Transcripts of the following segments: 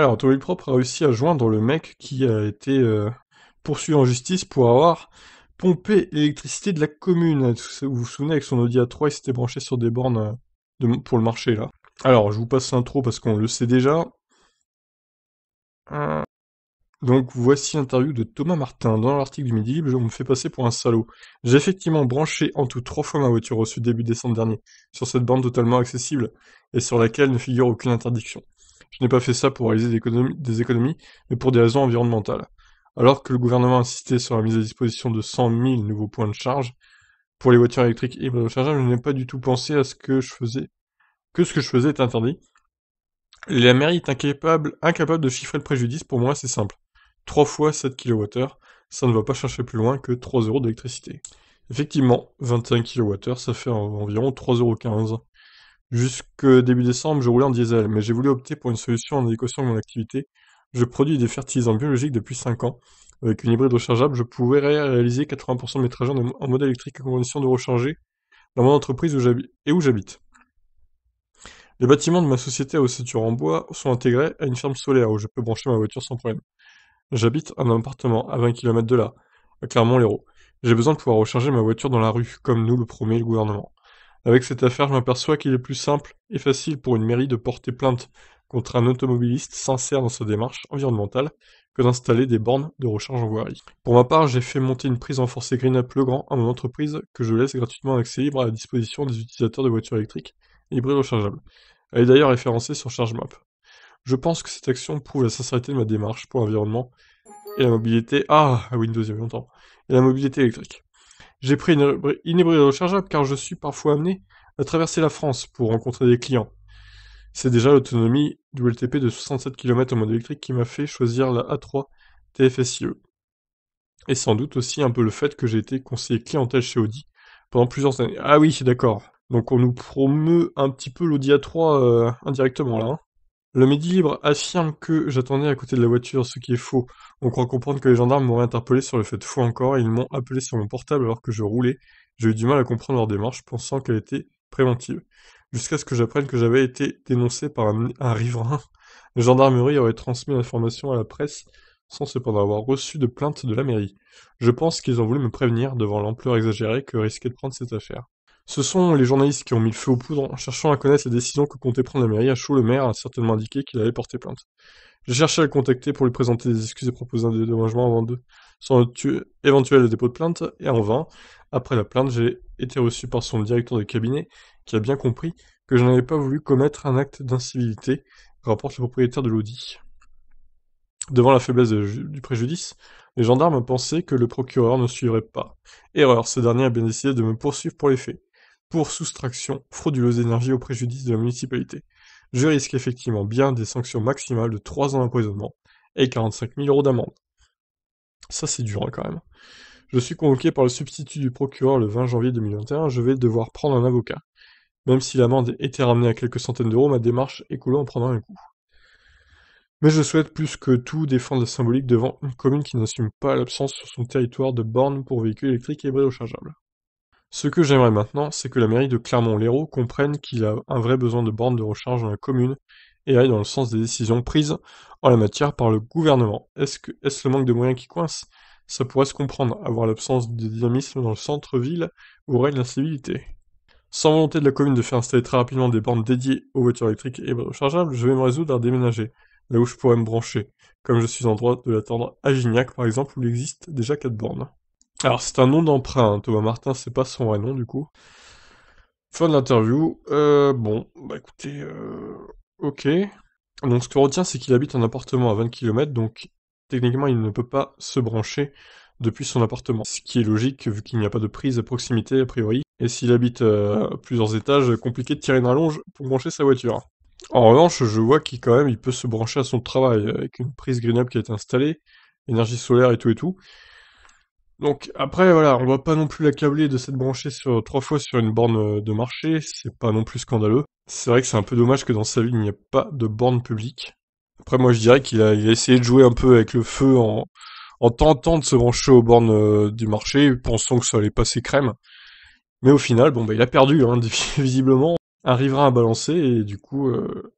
Alors, Propre a réussi à joindre le mec qui a été euh, poursuivi en justice pour avoir pompé l'électricité de la commune. Vous vous souvenez, avec son Audi A3, il s'était branché sur des bornes euh, pour le marché, là. Alors, je vous passe l'intro parce qu'on le sait déjà. Donc, voici l'interview de Thomas Martin. Dans l'article du Midi Libre, on me fait passer pour un salaud. J'ai effectivement branché en tout trois fois ma voiture reçue début décembre dernier, sur cette borne totalement accessible et sur laquelle ne figure aucune interdiction. Je n'ai pas fait ça pour réaliser des économies, mais pour des raisons environnementales. Alors que le gouvernement insistait sur la mise à disposition de 100 000 nouveaux points de charge pour les voitures électriques et rechargeables, je n'ai pas du tout pensé à ce que je faisais, que ce que je faisais est interdit. la mairie est incapable, incapable de chiffrer le préjudice, pour moi c'est simple. 3 fois 7 kWh, ça ne va pas chercher plus loin que 3 euros d'électricité. Effectivement, 21 kWh, ça fait environ 3,15 euros. Jusque début décembre, je roulais en diesel, mais j'ai voulu opter pour une solution en adéquation de mon activité. Je produis des fertilisants biologiques depuis 5 ans. Avec une hybride rechargeable, je pouvais réaliser 80% de mes trajets en mode électrique à condition de recharger dans mon entreprise où et où j'habite. Les bâtiments de ma société à ossature en bois sont intégrés à une ferme solaire où je peux brancher ma voiture sans problème. J'habite un appartement à 20 km de là, à Clermont-Lérault. J'ai besoin de pouvoir recharger ma voiture dans la rue, comme nous le promet le gouvernement. Avec cette affaire, je m'aperçois qu'il est plus simple et facile pour une mairie de porter plainte contre un automobiliste sincère dans sa démarche environnementale que d'installer des bornes de recharge en voirie. Pour ma part, j'ai fait monter une prise en force Green Up grand à mon entreprise que je laisse gratuitement en accès libre à la disposition des utilisateurs de voitures électriques et hybrides rechargeables. Elle est d'ailleurs référencée sur ChargeMap. Je pense que cette action prouve la sincérité de ma démarche pour l'environnement et la mobilité. Ah, et la mobilité électrique. J'ai pris une, une rechargeable car je suis parfois amené à traverser la France pour rencontrer des clients. C'est déjà l'autonomie WLTP de 67 km en mode électrique qui m'a fait choisir la A3 TFSIE. Et sans doute aussi un peu le fait que j'ai été conseiller clientèle chez Audi pendant plusieurs années. Ah oui, c'est d'accord. Donc on nous promeut un petit peu l'Audi A3 euh, indirectement là. Hein. Le midi-libre affirme que j'attendais à côté de la voiture, ce qui est faux. On croit comprendre que les gendarmes m'ont interpellé sur le fait de faux encore, et ils m'ont appelé sur mon portable alors que je roulais. J'ai eu du mal à comprendre leur démarche, pensant qu'elle était préventive. Jusqu'à ce que j'apprenne que j'avais été dénoncé par un, un riverain. La gendarmerie aurait transmis l'information à la presse, sans cependant avoir reçu de plainte de la mairie. Je pense qu'ils ont voulu me prévenir devant l'ampleur exagérée que risquait de prendre cette affaire. Ce sont les journalistes qui ont mis le feu aux poudres en cherchant à connaître les décisions que comptait prendre la mairie à chaud. Le maire a certainement indiqué qu'il allait porter plainte. J'ai cherché à le contacter pour lui présenter des excuses et proposer un dédommagement avant de son éventuel dépôt de plainte, et en vain. Après la plainte, j'ai été reçu par son directeur de cabinet, qui a bien compris que je n'avais pas voulu commettre un acte d'incivilité, rapporte le propriétaire de l'Audi. Devant la faiblesse du préjudice, les gendarmes pensaient que le procureur ne suivrait pas. Erreur, ce dernier a bien décidé de me poursuivre pour les faits pour soustraction frauduleuse d'énergie au préjudice de la municipalité. Je risque effectivement bien des sanctions maximales de 3 ans d'emprisonnement et 45 000 euros d'amende. Ça c'est dur hein, quand même. Je suis convoqué par le substitut du procureur le 20 janvier 2021, je vais devoir prendre un avocat. Même si l'amende était ramenée à quelques centaines d'euros, ma démarche est coulée en prenant un coup. Mais je souhaite plus que tout défendre la symbolique devant une commune qui n'assume pas l'absence sur son territoire de bornes pour véhicules électriques et brio rechargeables. Ce que j'aimerais maintenant, c'est que la mairie de Clermont-Lérault comprenne qu'il a un vrai besoin de bornes de recharge dans la commune et aille dans le sens des décisions prises en la matière par le gouvernement. Est-ce que est-ce le manque de moyens qui coince Ça pourrait se comprendre, avoir l'absence de dynamisme dans le centre-ville aurait de l'instabilité. Sans volonté de la commune de faire installer très rapidement des bornes dédiées aux voitures électriques et rechargeables, je vais me résoudre à déménager, là où je pourrais me brancher, comme je suis en droit de l'attendre à Gignac par exemple où il existe déjà quatre bornes. Alors, c'est un nom d'emprunt, hein, Thomas Martin, c'est pas son vrai nom, du coup. Fin de l'interview. Euh, bon, bah écoutez, euh, ok. Donc, ce qu'on retient, c'est qu'il habite un appartement à 20 km, donc techniquement, il ne peut pas se brancher depuis son appartement. Ce qui est logique, vu qu'il n'y a pas de prise à proximité, a priori. Et s'il habite à euh, plusieurs étages, compliqué de tirer une rallonge pour brancher sa voiture. En revanche, je vois qu'il quand même, il peut se brancher à son travail, avec une prise Grenoble qui qui est installée, énergie solaire et tout et tout. Donc après, voilà, on va pas non plus l'accabler de s'être branché sur, trois fois sur une borne euh, de marché, c'est pas non plus scandaleux. C'est vrai que c'est un peu dommage que dans sa ville, il n'y a pas de borne publique. Après, moi, je dirais qu'il a, essayé de jouer un peu avec le feu en, tentant de se brancher aux bornes euh, du marché, pensant que ça allait passer crème. Mais au final, bon, bah, il a perdu, hein, visiblement. Arrivera à balancer, et du coup, euh,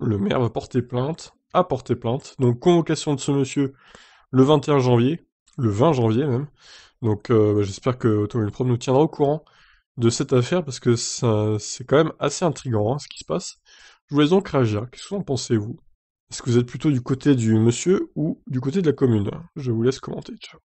le maire va porter plainte, a porter plainte. Donc, convocation de ce monsieur le 21 janvier le 20 janvier même. Donc euh, bah, j'espère que Automobile Prom nous tiendra au courant de cette affaire parce que c'est quand même assez intriguant hein, ce qui se passe. Je voulais donc réagir. Qu'est-ce que vous en pensez-vous Est-ce que vous êtes plutôt du côté du monsieur ou du côté de la commune Je vous laisse commenter. Ciao.